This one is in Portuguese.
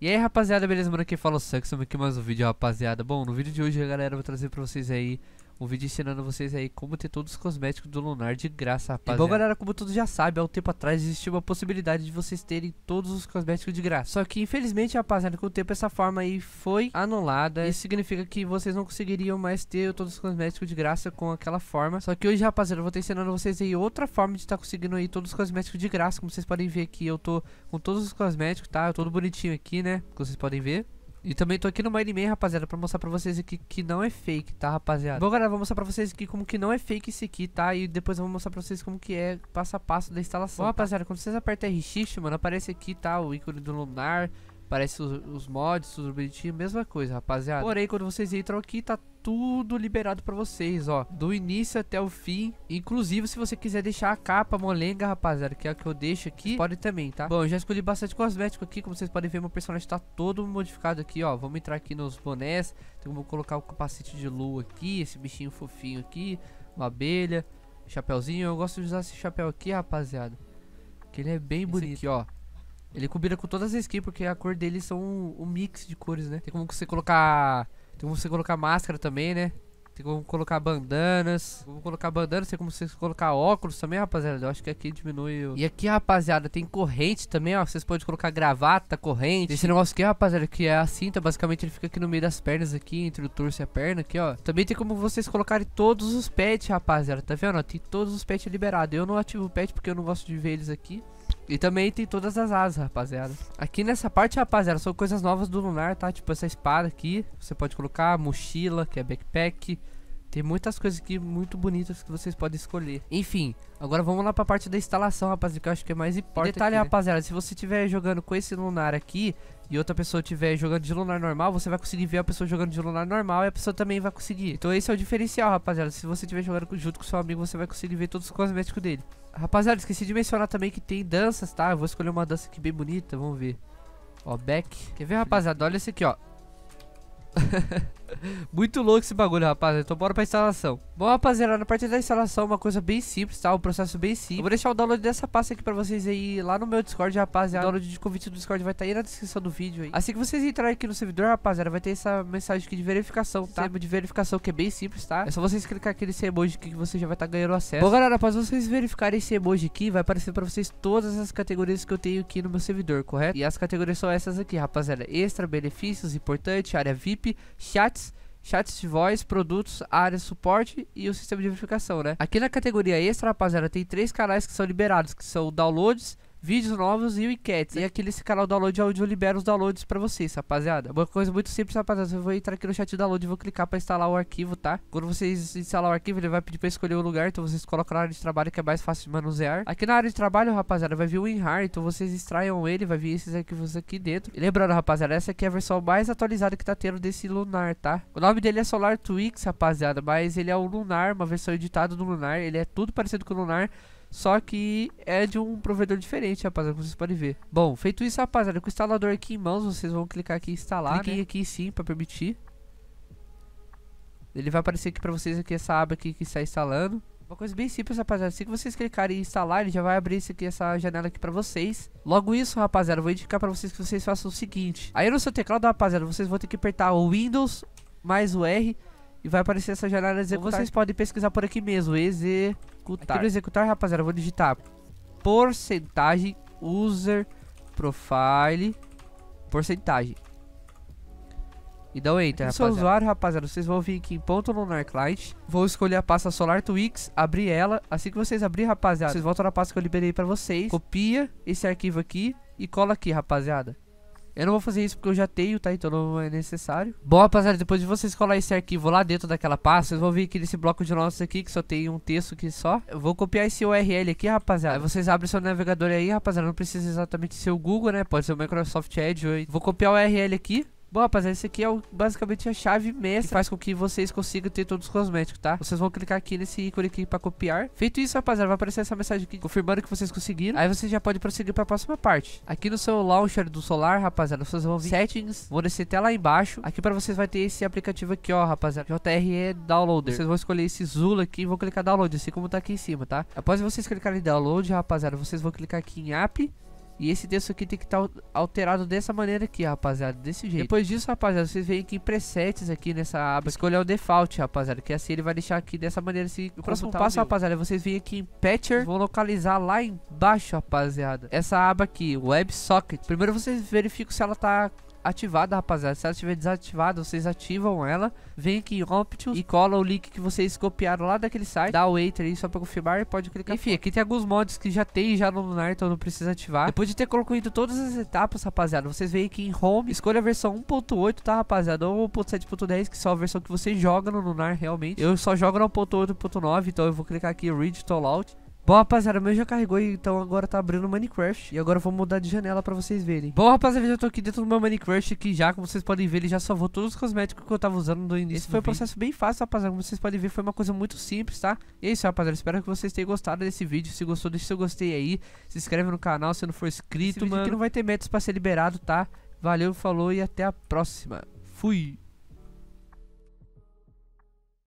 E aí rapaziada, beleza? Mano, aqui fala o estamos aqui mais um vídeo rapaziada Bom, no vídeo de hoje galera, eu vou trazer pra vocês aí um vídeo ensinando vocês aí como ter todos os cosméticos do Lunar de graça, rapaziada. E bom, galera, como todos já sabem, há um tempo atrás existia uma possibilidade de vocês terem todos os cosméticos de graça. Só que, infelizmente, rapaziada, com o tempo essa forma aí foi anulada. Isso significa que vocês não conseguiriam mais ter todos os cosméticos de graça com aquela forma. Só que hoje, rapaziada, eu vou estar ensinando vocês aí outra forma de estar tá conseguindo aí todos os cosméticos de graça. Como vocês podem ver aqui, eu tô com todos os cosméticos, tá? Eu tô todo bonitinho aqui, né? Como vocês podem ver. E também tô aqui no Mighty Man, rapaziada, pra mostrar pra vocês aqui que não é fake, tá, rapaziada? Bom, galera, vou mostrar pra vocês aqui como que não é fake esse aqui, tá? E depois eu vou mostrar pra vocês como que é passo a passo da instalação. Bom, tá? rapaziada, quando vocês apertam RX, mano, aparece aqui, tá, o ícone do Lunar, Parece os, os, mods, tudo bonitinho, mesma coisa, rapaziada. Porém, quando vocês entram aqui, tá tudo liberado para vocês, ó. Do início até o fim. Inclusive, se você quiser deixar a capa molenga, rapaziada, que é a que eu deixo aqui, pode também, tá? Bom, eu já escolhi bastante cosmético aqui. Como vocês podem ver, meu personagem tá todo modificado aqui, ó. Vamos entrar aqui nos bonés. Então, vou colocar o capacete de lua aqui, esse bichinho fofinho aqui, uma abelha, chapéuzinho. Eu gosto de usar esse chapéu aqui, rapaziada. Que ele é bem esse bonito. Aqui, ó. Ele combina com todas as skins, porque a cor deles são um, um mix de cores, né? Tem como você colocar tem como você colocar máscara também, né? Tem como colocar bandanas. Como colocar bandanas, tem como vocês colocar óculos também, rapaziada. Eu acho que aqui diminui. O... E aqui, rapaziada, tem corrente também, ó. Vocês podem colocar gravata, corrente. Esse negócio aqui, rapaziada, que é a cinta. Basicamente, ele fica aqui no meio das pernas aqui, entre o torso e a perna aqui, ó. Também tem como vocês colocarem todos os pets, rapaziada. Tá vendo? tem todos os pets liberados. Eu não ativo o pet porque eu não gosto de ver eles aqui. E também tem todas as asas, rapaziada. Aqui nessa parte, rapaziada, são coisas novas do Lunar, tá? Tipo essa espada aqui, você pode colocar, mochila, que é backpack, tem muitas coisas aqui muito bonitas que vocês podem escolher. Enfim, agora vamos lá pra parte da instalação, rapaziada, que eu acho que é mais importante. Detalhe, aqui, né? rapaziada, se você estiver jogando com esse lunar aqui e outra pessoa estiver jogando de lunar normal, você vai conseguir ver a pessoa jogando de lunar normal e a pessoa também vai conseguir. Então esse é o diferencial, rapaziada. Se você estiver jogando junto com seu amigo, você vai conseguir ver todos os cosméticos dele. Rapaziada, esqueci de mencionar também que tem danças, tá? Eu vou escolher uma dança aqui bem bonita, vamos ver. Ó, back. Quer ver, rapaziada? Olha esse aqui, ó. Muito louco esse bagulho, rapaziada. Então bora pra instalação. Bom, rapaziada, na parte da instalação, uma coisa bem simples, tá? Um processo bem simples. Eu vou deixar o download dessa pasta aqui pra vocês aí lá no meu Discord, rapaziada. O download de convite do Discord vai estar tá aí na descrição do vídeo aí. Assim que vocês entrarem aqui no servidor, rapaziada, vai ter essa mensagem aqui de verificação, tá? Sistema de verificação que é bem simples, tá? É só vocês clicar aqui nesse emoji aqui que você já vai estar tá ganhando acesso. Bom, galera, após vocês verificarem esse emoji aqui, vai aparecer pra vocês todas as categorias que eu tenho aqui no meu servidor, correto? E as categorias são essas aqui, rapaziada. Extra, benefícios, importante, área VIP, chat chats de voz, produtos, área suporte e o sistema de verificação, né? Aqui na categoria extra, rapaziada, tem três canais que são liberados, que são downloads, vídeos novos e o enquetes. E aqui nesse canal download onde eu libero os downloads pra vocês, rapaziada. Uma coisa muito simples, rapaziada. Eu vou entrar aqui no chat download e vou clicar pra instalar o arquivo, tá? Quando vocês instalar o arquivo, ele vai pedir pra escolher o lugar. Então vocês colocam na área de trabalho que é mais fácil de manusear. Aqui na área de trabalho, rapaziada, vai vir o WinRAR. Então vocês extraiam ele, vai vir esses arquivos aqui dentro. E lembrando, rapaziada, essa aqui é a versão mais atualizada que tá tendo desse Lunar, tá? O nome dele é Solar Twix, rapaziada. Mas ele é o Lunar, uma versão editada do Lunar. Ele é tudo parecido com o Lunar. Só que é de um provedor diferente, rapaziada, como vocês podem ver. Bom, feito isso, rapaziada, com o instalador aqui em mãos, vocês vão clicar aqui em instalar, Cliquem né? aqui sim para permitir. Ele vai aparecer aqui para vocês aqui essa aba aqui que está instalando. Uma coisa bem simples, rapaziada. Assim que vocês clicarem em instalar, ele já vai abrir aqui, essa janela aqui pra vocês. Logo isso, rapaziada, vou indicar pra vocês que vocês façam o seguinte. Aí no seu teclado, rapaziada, vocês vão ter que apertar o Windows mais o R e vai aparecer essa janela executar. Ou vocês podem pesquisar por aqui mesmo, executar. Aqui no executar, rapaziada, eu vou digitar porcentagem user profile porcentagem. E dá o enter, aqui usuário, rapaziada, vocês vão vir aqui em ponto lunar client. Vou escolher a pasta Solar Twix, abrir ela. Assim que vocês abrir, rapaziada, vocês voltam na pasta que eu liberei pra vocês. Copia esse arquivo aqui e cola aqui, rapaziada. Eu não vou fazer isso porque eu já tenho, tá? Então não é necessário. Bom, rapaziada, depois de vocês colar esse arquivo lá dentro daquela pasta, vocês vão vir aqui nesse bloco de notas aqui, que só tem um texto aqui só. Eu vou copiar esse URL aqui, rapaziada. Aí vocês abrem seu navegador aí, rapaziada. Não precisa exatamente ser o Google, né? Pode ser o Microsoft Edge. aí. vou copiar o URL aqui. Bom, rapaziada, esse aqui é o, basicamente a chave mestra que faz com que vocês consigam ter todos os cosméticos, tá? Vocês vão clicar aqui nesse ícone aqui pra copiar. Feito isso, rapaziada, vai aparecer essa mensagem aqui confirmando que vocês conseguiram. Aí vocês já podem prosseguir pra próxima parte. Aqui no seu launcher do Solar, rapaziada, vocês vão vir settings, vão descer até lá embaixo. Aqui pra vocês vai ter esse aplicativo aqui, ó, rapaziada, JRE Downloader. Vocês vão escolher esse Zula aqui e vão clicar download, assim como tá aqui em cima, tá? Após vocês clicarem em download, rapaziada, vocês vão clicar aqui em app e esse texto aqui tem que estar tá alterado dessa maneira aqui, rapaziada, desse jeito. Depois disso, rapaziada, vocês vêm aqui em presets aqui nessa aba, escolher o default, rapaziada, que assim ele vai deixar aqui dessa maneira. Assim, o próximo tá passo, rapaziada, é vocês vêm aqui em Patcher, vão localizar lá embaixo, rapaziada, essa aba aqui, WebSocket. Primeiro vocês verificam se ela tá ativada, rapaziada. Se ela estiver desativada, vocês ativam ela. Vem aqui em Options e cola o link que vocês copiaram lá daquele site. Dá o Enter aí só pra confirmar e pode clicar. Enfim, aqui tem alguns mods que já tem já no Lunar, então não precisa ativar. Depois de ter concluído todas as etapas, rapaziada, vocês vêm aqui em Home. Escolha a versão 1.8, tá, rapaziada? Ou 1.7.10, que só a versão que você joga no Lunar, realmente. Eu só jogo na 1.8.9, então eu vou clicar aqui Read Out. Bom, rapaziada, meu já carregou, então agora tá abrindo o Minecraft. E agora eu vou mudar de janela pra vocês verem. Bom, rapaziada, eu já tô aqui dentro do meu Minecraft aqui já. Como vocês podem ver, ele já salvou todos os cosméticos que eu tava usando no início. Esse foi um processo bem fácil, rapaziada. Como vocês podem ver, foi uma coisa muito simples, tá? E é isso, rapaziada. Espero que vocês tenham gostado desse vídeo. Se gostou, deixa seu gostei aí. Se inscreve no canal se não for inscrito, Esse mano. aqui não vai ter métodos pra ser liberado, tá? Valeu, falou e até a próxima. Fui!